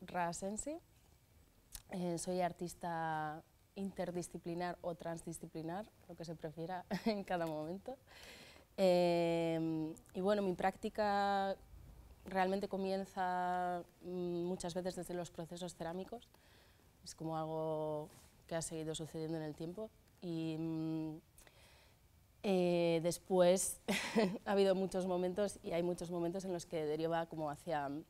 Rasensi, eh, soy artista interdisciplinar o transdisciplinar, lo que se prefiera en cada momento. Em, y bueno, mi práctica realmente comienza mm, muchas veces desde los procesos cerámicos, es como algo que ha seguido sucediendo en el tiempo. Y mm, eh, después ha habido muchos momentos y hay muchos momentos en los que deriva como hacia mm,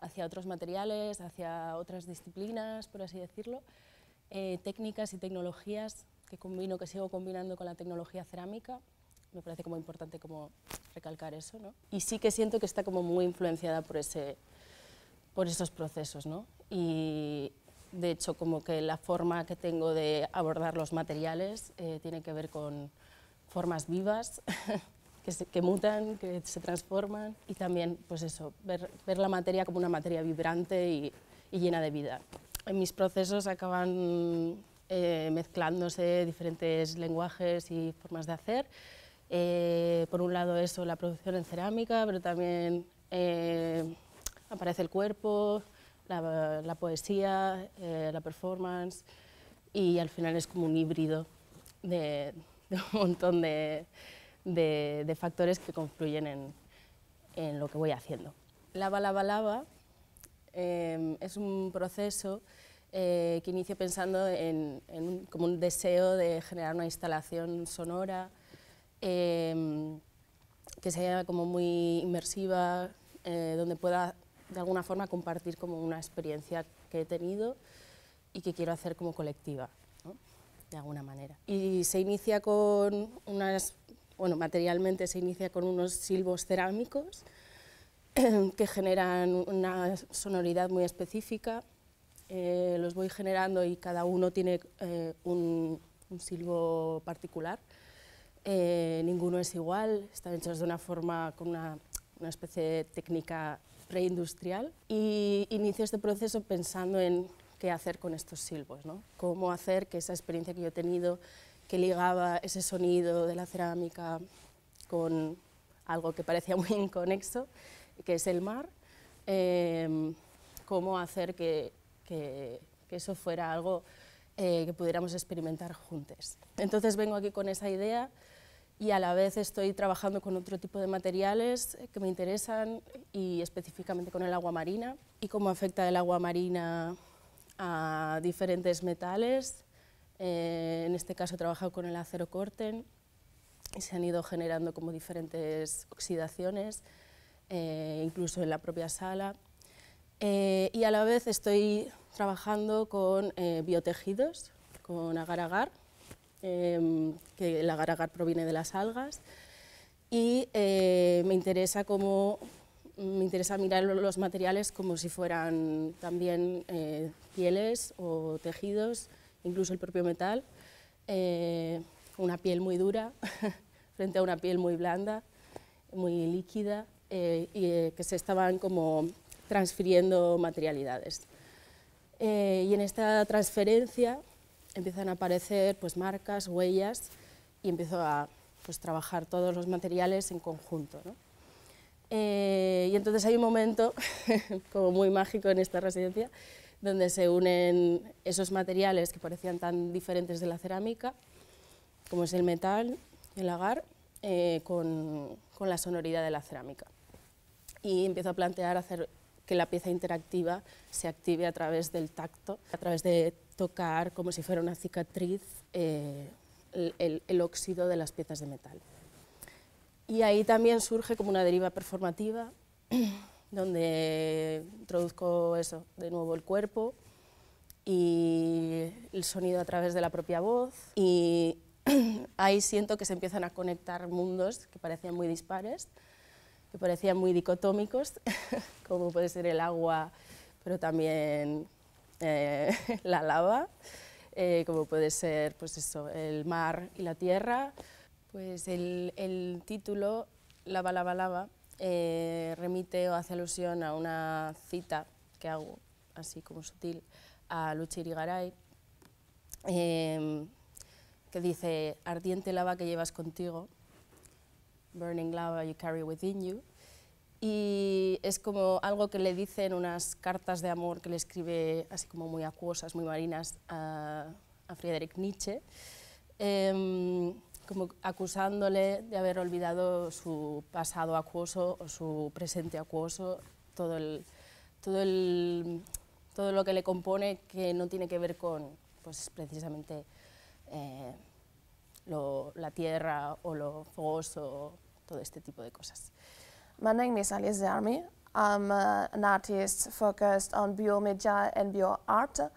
hacia otros materiales, hacia otras disciplinas, por así decirlo, eh, técnicas y tecnologías que combino, que sigo combinando con la tecnología cerámica. Me parece como importante como recalcar eso, Y sí que siento que está como muy influenciada por, ese, por esos procesos, ¿no? Y de hecho como que la forma que tengo de abordar los materiales eh, tiene que ver con formas vivas, que, mutan, que se transforman y también, pues eso, ver, la materia como una materia vibrante y, llena de vida. En mis procesos acaban eh, mezclándose diferentes lenguajes y formas de hacer. Eh, por un lado eso, la producción en cerámica, pero también eh, aparece el cuerpo, la, poesía, la performance y al final es como un híbrido de un montón de, de, factores que confluyen en, en, lo que voy haciendo. Lava, lava, lava em, es un proceso eh, que inicio pensando en, como un deseo de generar una instalación sonora em, que sea como muy inmersiva, eh, donde pueda de alguna forma compartir como una experiencia que he tenido y que quiero hacer como colectiva, de alguna manera. Y se inicia con unas bueno, materialmente se inicia con unos silbos cerámicos que generan una sonoridad muy específica. Eh, los voy generando y cada uno tiene eh, un, silbo particular. Eh, ninguno es igual, están hechos de una forma con una, una especie de técnica preindustrial. Y inicio este proceso pensando en qué hacer con estos silbos, ¿no? cómo hacer que esa experiencia que yo he tenido que ligaba ese sonido de la cerámica con algo que parecía muy inconexo, que es el mar, em, cómo hacer que, eso fuera algo eh, que pudiéramos experimentar juntos. Entonces vengo aquí con esa idea y a la vez estoy trabajando con otro tipo de materiales que me interesan y específicamente con el agua marina y cómo afecta el agua marina a diferentes metales eh, en este caso he trabajado con el acero corten y se han ido generando como diferentes oxidaciones, eh, incluso en la propia sala. Eh, y a la vez estoy trabajando con biotejidos, con agar-agar, em, que el agar-agar proviene de las algas, y me interesa me interesa mirar los materiales como si fueran también pieles o tejidos incluso el propio metal, eh, una piel muy dura frente a una piel muy blanda, muy líquida, eh, y eh, que se estaban como transfiriendo materialidades. y en esta transferencia empiezan a aparecer pues, marcas, huellas, y empiezo a pues, trabajar todos los materiales en conjunto. y entonces hay un momento como muy mágico en esta residencia donde se unen esos materiales que parecían tan diferentes de la cerámica, como es el metal, el agar, eh, con, la sonoridad de la cerámica. Y empiezo a plantear hacer que la pieza interactiva se active a través del tacto, a través de tocar como si fuera una cicatriz eh, el óxido de las piezas de metal. Y ahí también surge como una deriva performativa donde introduzco eso, de nuevo el cuerpo y el sonido a través de la propia voz y ahí siento que se empiezan a conectar mundos que parecían muy dispares, que parecían muy dicotómicos, como puede ser el agua, pero también eh, la lava, eh, como puede ser pues eso, el mar y la tierra. Pues el, el título, Lava, Lava, Lava, eh, remite o hace alusión a una cita que hago, así como sutil, a Lucha Irigaray, em, que dice, ardiente lava que llevas contigo, burning lava you carry within you, y es como algo que le dicen unas cartas de amor que le escribe así como muy acuosas, muy marinas a, Friedrich Nietzsche. Em, como acusándole de haber olvidado su pasado acuoso o su presente acuoso, todo, el, todo, el, todo lo que le compone que no tiene que ver con pues, precisamente eh, la tierra o lo fogoso, todo este tipo de cosas. My name is Alice Zermi. I'm an artist focused on biomedia and bioart.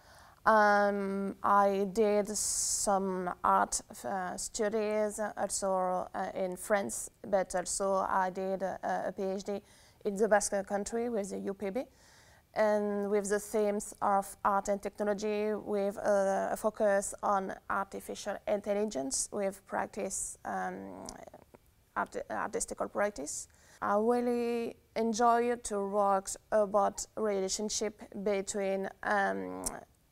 Um, I did some art uh, studies also uh, in France, but also I did uh, a, a, PhD in the Basque Country with the UPB and with the themes of art and technology with uh, a focus on artificial intelligence with practice, um, art artistical practice. I really enjoy to work about relationship between um,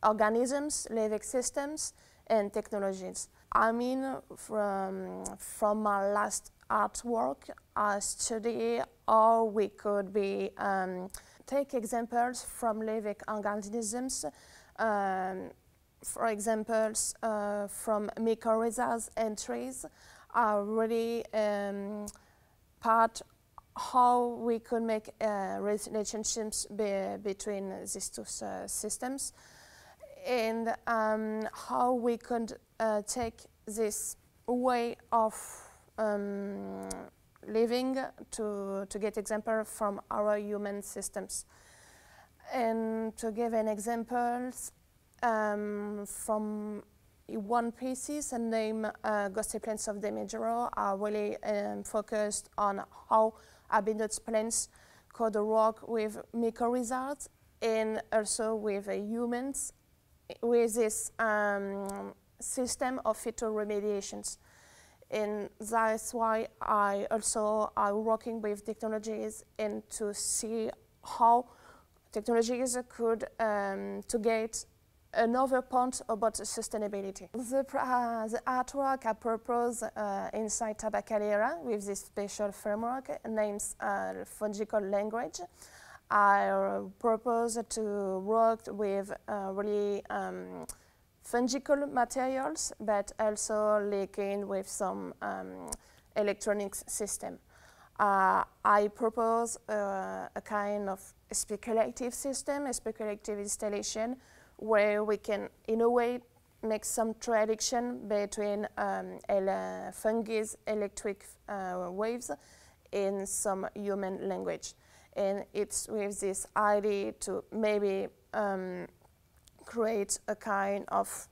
organisms, living systems, and technologies. I mean, from, from my last artwork, I study how we could be um, take examples from living organisms, um, for examples uh, from mycorrhizas and trees, are really um, part how we could make uh, relationships be between these two uh, systems and um, how we could uh, take this way of um, living to, to get example from our human systems. And to give an example um, from one pieces and name uh, Ghostly Plants of Demigero are really um, focused on how abundant plants could work with mycorrhizas and also with uh, humans with this um, system of remediations, And that's why I also are working with technologies and to see how technologies could um, to get another point about sustainability. The, uh, the artwork I propose uh, inside Tabacalera with this special framework names uh, Fungical Language. I uh, propose to work with uh, really um, materials, but also linked with some um, electronics system. Uh, I propose uh, a kind of speculative system, a speculative installation, where we can, in a way, make some prediction between um, fungus electric uh, waves in some human language and it's with this idea to maybe um, create a kind of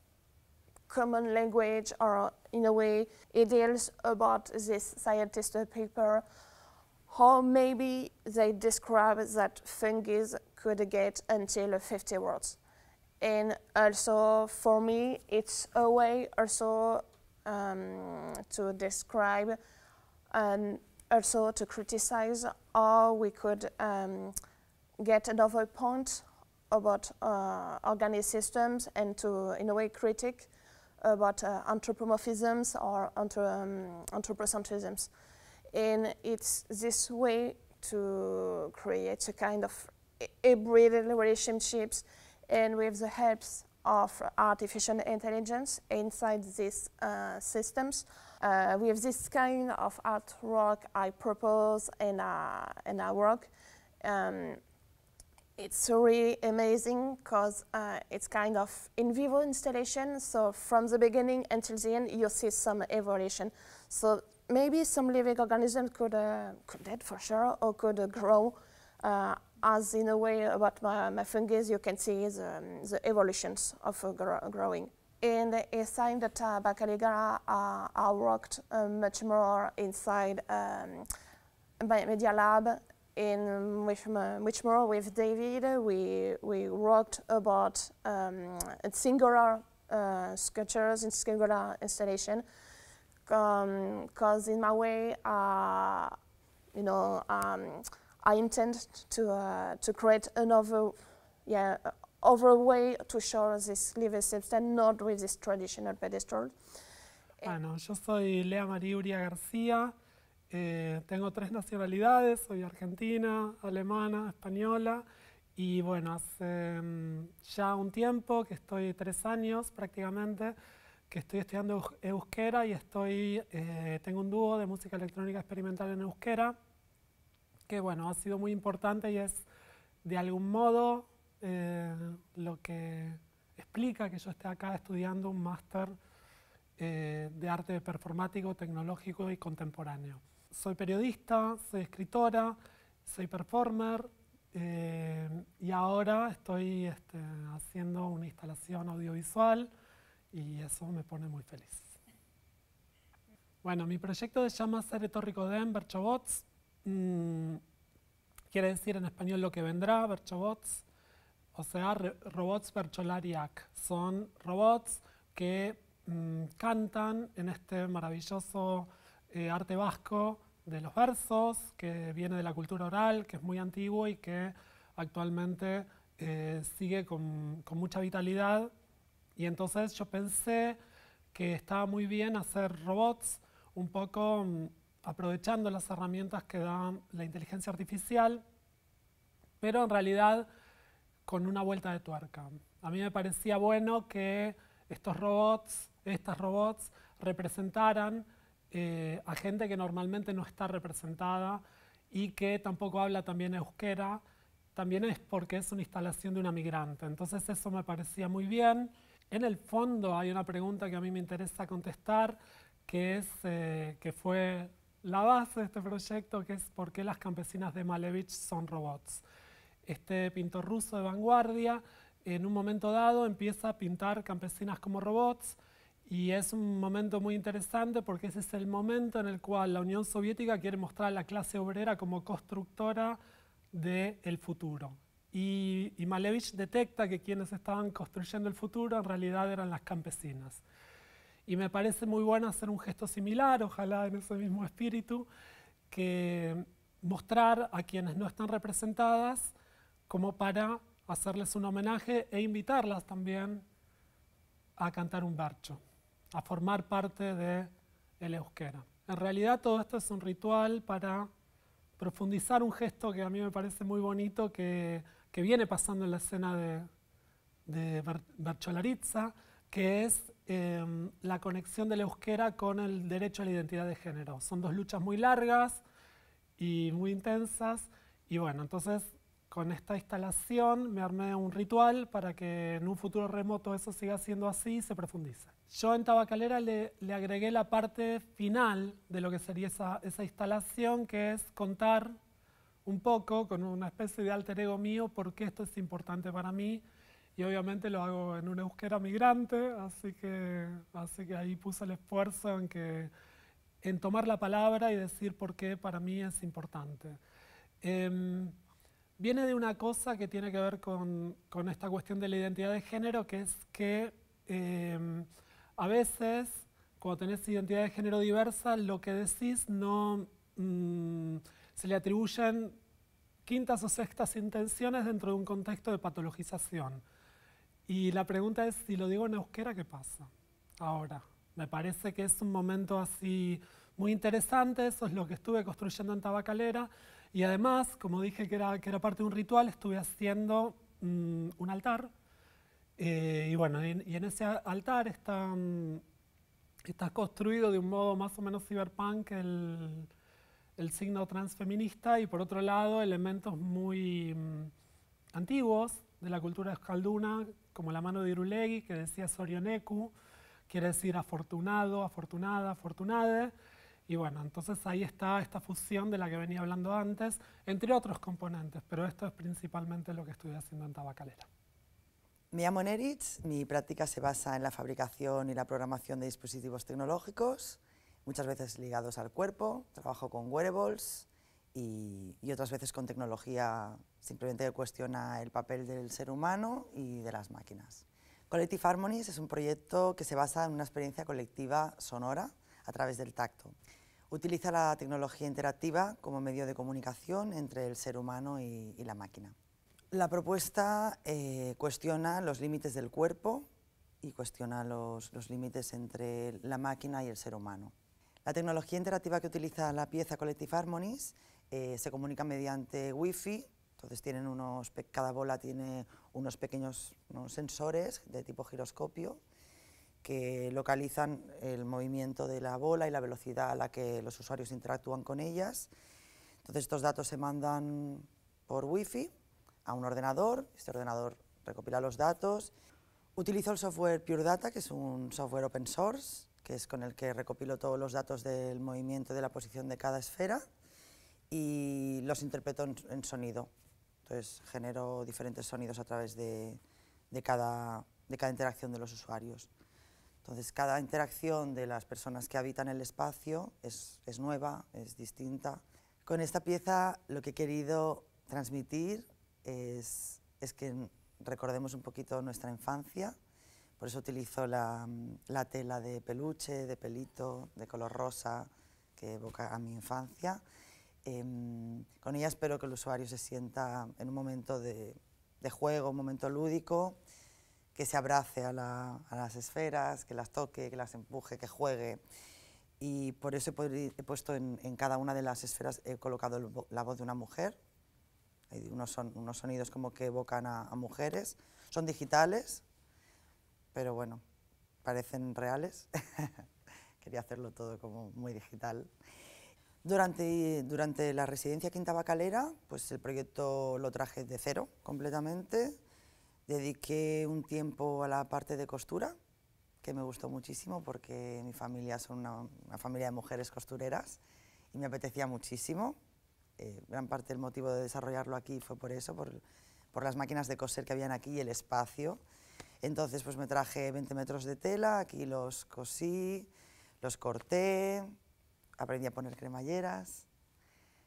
common language or in a way it deals about this scientist paper how maybe they describe that fungi could get until 50 words and also for me it's a way also um, to describe um, also to criticize, or we could um, get another point about uh, organic systems and to, in a way, critic about uh, anthropomorphisms or um, anthropocentrisms. And it's this way to create a kind of hybrid relationships and with the helps of artificial intelligence inside these uh, systems. Uh, with this kind of artwork I propose in our, in our work, um, it's really amazing because uh, it's kind of in vivo installation. So from the beginning until the end, you see some evolution. So maybe some living organism could, uh, could dead for sure or could uh, grow as in a way about my, my fungus, you can see the, um, the evolutions of uh, growing. And it's time that uh, Bacaligara uh, are worked uh, much more inside um, Media Lab, in with much more with David, we, we worked about um, singular uh, sculptures and singular installation, because um, in my way, uh, you know, um, I intend to, uh, to create yeah, uh, not Bueno, yo soy Lea Uria García, eh, tengo tres nacionalidades, soy argentina, alemana, española, y bueno, hace mm, ya un tiempo que estoy, tres años prácticamente, que estoy estudiando euskera y estoy, eh, tengo un dúo de música electrónica experimental en euskera que bueno, ha sido muy importante y es de algún modo eh, lo que explica que yo esté acá estudiando un máster eh, de arte performático, tecnológico y contemporáneo. Soy periodista, soy escritora, soy performer eh, y ahora estoy este, haciendo una instalación audiovisual y eso me pone muy feliz. Bueno, mi proyecto se llama Ser retórico de Chabots. Mm, quiere decir en español lo que vendrá, Verchobots, o sea, robots Vercholariac. Son robots que mm, cantan en este maravilloso eh, arte vasco de los versos, que viene de la cultura oral, que es muy antiguo y que actualmente eh, sigue con mucha vitalidad. Y entonces yo pensé que estaba muy bien hacer robots un poco mm, aprovechando las herramientas que da la inteligencia artificial, pero en realidad con una vuelta de tuerca. A mí me parecía bueno que estos robots, estas robots, representaran eh, a gente que normalmente no está representada y que tampoco habla también euskera, también es porque es una instalación de una migrante. Entonces eso me parecía muy bien. En el fondo hay una pregunta que a mí me interesa contestar, que, es, eh, que fue la base de este proyecto, que es por qué las campesinas de Malevich son robots. Este pintor ruso de vanguardia, en un momento dado, empieza a pintar campesinas como robots, y es un momento muy interesante porque ese es el momento en el cual la Unión Soviética quiere mostrar a la clase obrera como constructora del futuro. y Malevich detecta que quienes estaban construyendo el futuro en realidad eran las campesinas. Y me parece muy bueno hacer un gesto similar, ojalá en ese mismo espíritu, que mostrar a quienes no están representadas como para hacerles un homenaje e invitarlas también a cantar un barcho, a formar parte de el euskera. En realidad todo esto es un ritual para profundizar un gesto que a mí me parece muy bonito, que, viene pasando en la escena de, de Bercholaritza, que es Em, la conexión de la euskera con el derecho a la identidad de género. Son dos luchas muy largas y muy intensas. Y bueno, entonces con esta instalación me armé un ritual para que en un futuro remoto eso siga siendo así y se profundice. Yo en Tabacalera le, agregué la parte final de lo que sería esa, esa, instalación, que es contar un poco, con una especie de alter ego mío, por qué esto es importante para mí, y obviamente lo hago en una euskera migrante, así que, ahí puse el esfuerzo en, que, en tomar la palabra y decir por qué para mí es importante. Em, viene de una cosa que tiene que ver con, con, esta cuestión de la identidad de género, que es que em, a veces cuando tenés identidad de género diversa, lo que decís no mm, se le atribuyen quintas o sextas intenciones dentro de un contexto de patologización. Y la pregunta es, si lo digo en euskera, ¿qué pasa ahora? Me parece que es un momento así muy interesante, eso es lo que estuve construyendo en Tabacalera. Y además, como dije que era, que era parte de un ritual, estuve haciendo mm, un altar. Eh, y bueno, y, en ese altar está, mm, está construido de un modo más o menos ciberpunk el, el signo transfeminista y por otro lado elementos muy mm, antiguos de la cultura escalduna, como la mano de Irulegui, que decía Sorioneku, quiere decir afortunado, afortunada, afortunade. Y bueno, entonces ahí está esta fusión de la que venía hablando antes, entre otros componentes, pero esto es principalmente lo que estoy haciendo en Tabacalera. Me llamo Neritz, mi práctica se basa en la fabricación y la programación de dispositivos tecnológicos, muchas veces ligados al cuerpo, trabajo con wearables y, y otras veces con tecnología Simplemente cuestiona el papel del ser humano y de las máquinas. Collective Harmonies es un proyecto que se basa en una experiencia colectiva sonora a través del tacto. Utiliza la tecnología interactiva como medio de comunicación entre el ser humano y, la máquina. La propuesta eh, cuestiona los límites del cuerpo y cuestiona los, límites entre la máquina y el ser humano. La tecnología interactiva que utiliza la pieza Collective Harmonies eh, se comunica mediante Wi-Fi entonces tienen unos, cada bola tiene unos pequeños sensores de tipo giroscopio que localizan el movimiento de la bola y la velocidad a la que los usuarios interactúan con ellas. Entonces estos datos se mandan por wifi a un ordenador, este ordenador recopila los datos. Utilizo el software Pure Data, que es un software open source, que es con el que recopilo todos los datos del movimiento de la posición de cada esfera y los interpreto en sonido. Entonces genero diferentes sonidos a través de, cada, interacción de los usuarios. Entonces cada interacción de las personas que habitan el espacio es, nueva, es distinta. Con esta pieza lo que he querido transmitir es, que recordemos un poquito nuestra infancia, por eso utilizo la, tela de peluche, de pelito, de color rosa, que evoca a mi infancia. Em, con ella espero que el usuario se sienta en un momento de, juego, un momento lúdico, que se abrace a, las esferas, que las toque, que las empuje, que juegue. Y por eso he, puesto en, cada una de las esferas, he colocado la voz de una mujer. Hay unos, sonidos como que evocan a mujeres. Son digitales, pero bueno, parecen reales. Quería hacerlo todo como muy digital. Durante, durante la residencia Quinta Bacalera, pues el proyecto lo traje de cero completamente. Dediqué un tiempo a la parte de costura, que me gustó muchísimo porque mi familia son una, familia de mujeres costureras y me apetecía muchísimo. Eh, gran parte del motivo de desarrollarlo aquí fue por eso, por, por las máquinas de coser que habían aquí y el espacio. Entonces pues me traje 20 metros de tela, aquí los cosí, los corté, aprendí a poner cremalleras.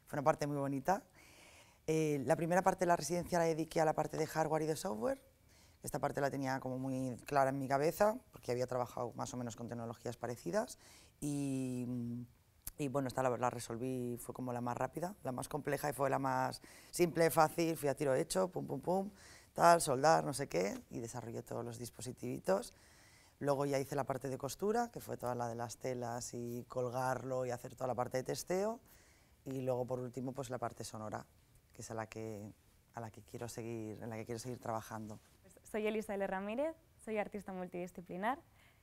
Fue una parte muy bonita. Eh, la primera parte de la residencia la dediqué a la parte de hardware y de software. Esta parte la tenía como muy clara en mi cabeza, porque había trabajado más o menos con tecnologías parecidas. Y, bueno, esta la, la, resolví, fue como la más rápida, la más compleja y fue la más simple, fácil, fui a tiro hecho, pum, pum, pum, tal, soldar, no sé qué, y desarrollé todos los dispositivitos. Luego ya hice la parte de costura, que fue toda la de las telas y colgarlo y hacer toda la parte de testeo. Y luego por último pues la parte sonora, que es la que, a la que quiero seguir, en la que quiero seguir trabajando. Pues soy Elisa L. Ramírez, soy artista multidisciplinar.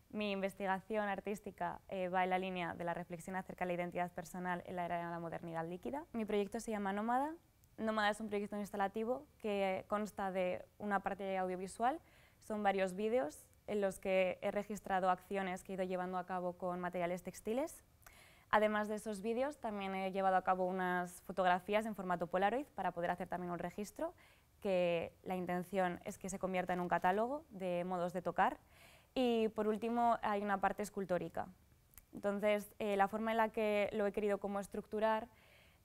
Mi investigación artística eh, va en la línea de la reflexión acerca de la identidad personal en la era de la modernidad líquida. Mi proyecto se llama Nómada. Nómada es un proyecto instalativo que consta de una parte audiovisual, son varios vídeos en los que he registrado acciones que he ido llevando a cabo con materiales textiles. Además de esos vídeos, también he llevado a cabo unas fotografías en formato Polaroid para poder hacer también un registro, que la intención es que se convierta en un catálogo de modos de tocar. Y por último, hay una parte escultórica. Entonces, eh, la forma en la que lo he querido como estructurar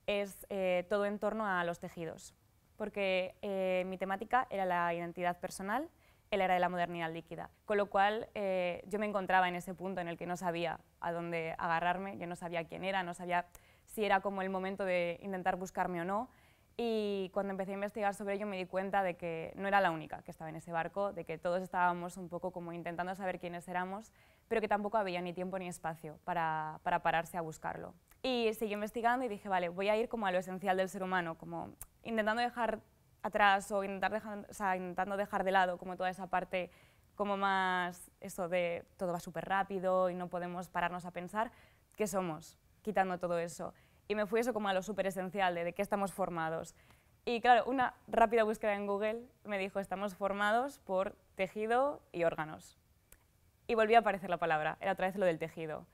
es eh, todo en torno a los tejidos, porque eh, mi temática era la identidad personal, él era de la modernidad líquida. Con lo cual eh, yo me encontraba en ese punto en el que no sabía a dónde agarrarme, yo no sabía quién era, no sabía si era como el momento de intentar buscarme o no. Y cuando empecé a investigar sobre ello me di cuenta de que no era la única que estaba en ese barco, de que todos estábamos un poco como intentando saber quiénes éramos, pero que tampoco había ni tiempo ni espacio para, para pararse a buscarlo. Y seguí investigando y dije, vale, voy a ir como a lo esencial del ser humano, como intentando dejar atrás o intentar dejar, intentando dejar de lado como toda esa parte como más eso de todo va súper rápido y no podemos pararnos a pensar, ¿qué somos? Quitando todo eso. Y me fui eso como a lo súper esencial de, de qué estamos formados. Y claro, una rápida búsqueda en Google me dijo, estamos formados por tejido y órganos. Y volvió a aparecer la palabra, era otra vez lo del tejido.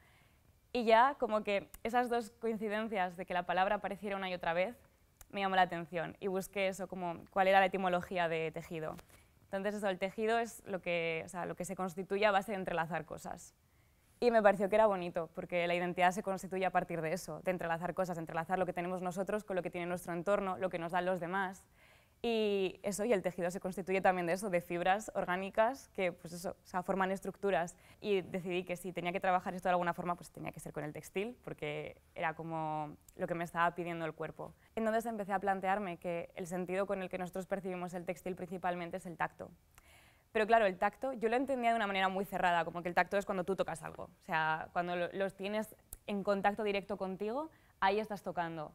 Y ya como que esas dos coincidencias de que la palabra apareciera una y otra vez, me llamó la atención y busqué eso, como cuál era la etimología de tejido. Entonces eso, el tejido es lo que, lo que se constituye a base de entrelazar cosas. Y me pareció que era bonito, porque la identidad se constituye a partir de eso, de entrelazar cosas, de entrelazar lo que tenemos nosotros con lo que tiene nuestro entorno, lo que nos dan los demás. Y eso, y el tejido se constituye también de eso, de fibras orgánicas que pues forman estructuras. Y decidí que si tenía que trabajar esto de alguna forma, pues tenía que ser con el textil, porque era como lo que me estaba pidiendo el cuerpo. Entonces empecé a plantearme que el sentido con el que nosotros percibimos el textil principalmente es el tacto. Pero claro, el tacto yo lo entendía de una manera muy cerrada, como que el tacto es cuando tú tocas algo. O sea, cuando los tienes en contacto directo contigo, ahí estás tocando.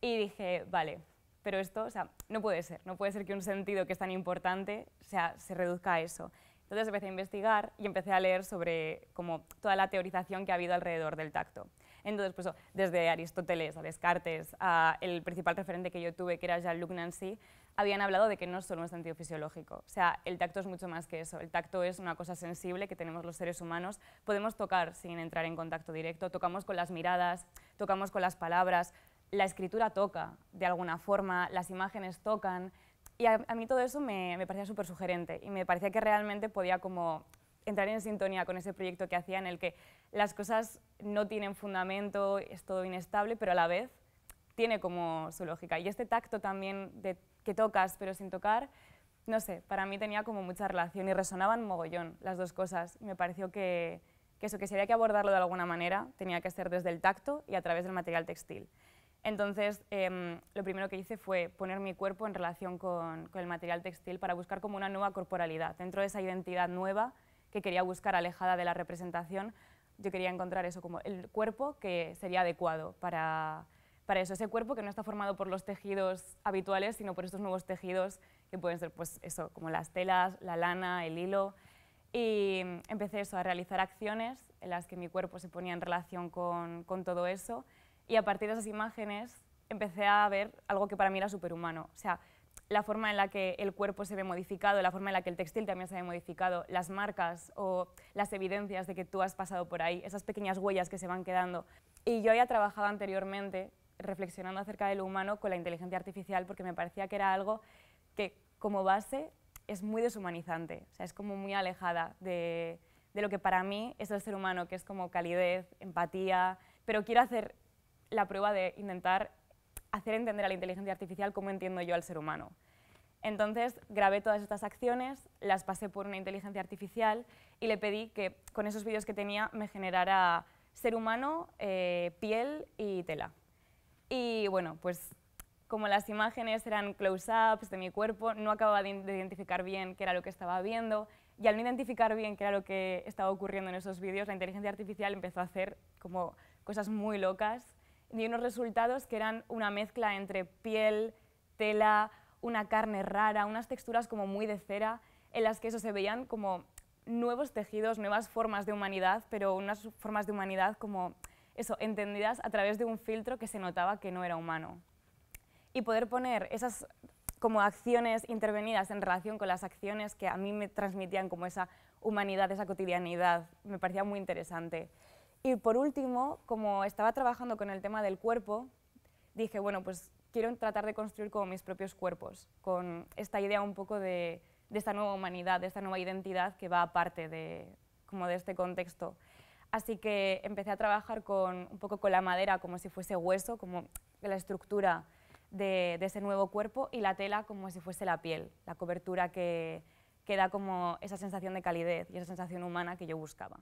Y dije, vale, pero esto, o sea, no puede ser, no puede ser que un sentido que es tan importante sea, se reduzca a eso. Entonces empecé a investigar y empecé a leer sobre como toda la teorización que ha habido alrededor del tacto. Entonces, pues, desde Aristóteles a Descartes, a el principal referente que yo tuve, que era Jean-Luc Nancy, habían hablado de que no es solo un sentido fisiológico. O sea, el tacto es mucho más que eso. El tacto es una cosa sensible que tenemos los seres humanos. Podemos tocar sin entrar en contacto directo, tocamos con las miradas, tocamos con las palabras, la escritura toca, de alguna forma, las imágenes tocan, y a, mí todo eso me, parecía súper sugerente, y me parecía que realmente podía como entrar en sintonía con ese proyecto que hacía en el que las cosas no tienen fundamento, es todo inestable, pero a la vez tiene como su lógica. Y este tacto también de que tocas pero sin tocar, no sé, para mí tenía como mucha relación y resonaban mogollón las dos cosas. Me pareció que, que eso, que si había que abordarlo de alguna manera, tenía que ser desde el tacto y a través del material textil. Entonces, em, lo primero que hice fue poner mi cuerpo en relación con, el material textil para buscar como una nueva corporalidad. Dentro de esa identidad nueva que quería buscar alejada de la representación, yo quería encontrar eso como el cuerpo que sería adecuado para, eso. Ese cuerpo que no está formado por los tejidos habituales, sino por estos nuevos tejidos que pueden ser pues eso, como las telas, la lana, el hilo. Y empecé eso, a realizar acciones en las que mi cuerpo se ponía en relación con todo eso y a partir de esas imágenes empecé a ver algo que para mí era superhumano. O sea, la forma en la que el cuerpo se ve modificado, la forma en la que el textil también se ve modificado, las marcas o las evidencias de que tú has pasado por ahí, esas pequeñas huellas que se van quedando. Y yo había trabajado anteriormente reflexionando acerca del humano con la inteligencia artificial porque me parecía que era algo que como base es muy deshumanizante, o sea, es como muy alejada de, de lo que para mí es el ser humano, que es como calidez, empatía, pero quiero hacer la prueba de intentar hacer entender a la inteligencia artificial cómo entiendo yo al ser humano. Entonces grabé todas estas acciones, las pasé por una inteligencia artificial y le pedí que con esos vídeos que tenía me generara ser humano, eh, piel y tela. Y bueno, pues como las imágenes eran close-ups de mi cuerpo, no acababa de identificar bien qué era lo que estaba viendo y al no identificar bien qué era lo que estaba ocurriendo en esos vídeos, la inteligencia artificial empezó a hacer como cosas muy locas dio unos resultados que eran una mezcla entre piel, tela, una carne rara, unas texturas como muy de cera, en las que eso se veían como nuevos tejidos, nuevas formas de humanidad, pero unas formas de humanidad como eso, entendidas a través de un filtro que se notaba que no era humano. Y poder poner esas como acciones intervenidas en relación con las acciones que a mí me transmitían como esa humanidad, esa cotidianidad, me parecía muy interesante. Y por último, como estaba trabajando con el tema del cuerpo, dije, bueno, pues quiero tratar de construir como mis propios cuerpos, con esta idea un poco de, esta nueva humanidad, de esta nueva identidad que va aparte de, este contexto. Así que empecé a trabajar con, un poco con la madera como si fuese hueso, como la estructura de, ese nuevo cuerpo y la tela como si fuese la piel, la cobertura que, que da como esa sensación de calidez y esa sensación humana que yo buscaba.